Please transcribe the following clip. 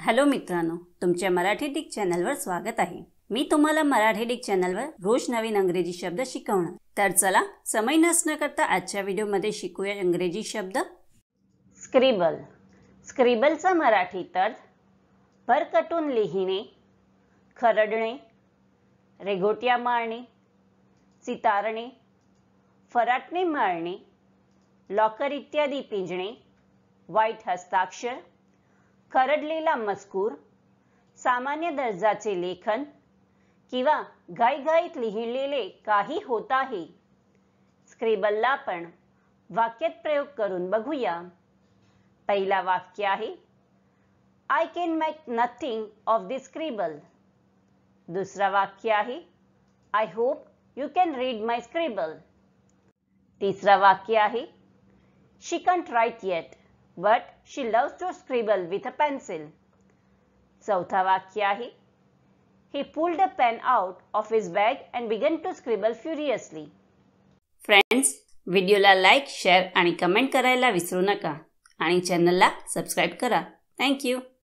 hello मित्रांनो तुमच्या Marathi Dick चॅनलवर स्वागत आहे मी तुम्हाला मराठी डिक चॅनलवर रोज नवीन अंग्रेजी शब्द शिकवणार तर चला समय नसण्याकरता करता आजच्या व्हिडिओमध्ये शिकूया इंग्रजी शब्द स्क्रिबल स्क्रिबलचा मराठी तर भरकटून लिहिणे खरडणे रेघोट्या मारणे चितारणे फराटणे मारणे लॉकर इत्यादी पिंजणे वाईट हस्ताक्षर करडलेला मजकूर सामान्य दर्जाचे लेखन किंवा घाईघाईत लिहिलेले काही होत आहे स्क्रिबलला पण वाक्यात प्रयोग करून बघूया पहिला वाक्य आहे I can make nothing of the scribble दुसरा वाक्य आहे I hope you can read my scribble तिसरा वाक्य आहे she can't write yet but she loves to scribble with a pencil चौथा वाक्य आहे he pulled a pen out of his bag and began to scribble furiously friends व्हिडिओला like share आणि comment करायला विसरू नका आणि चॅनलला सबस्क्राईब करा थँक्यू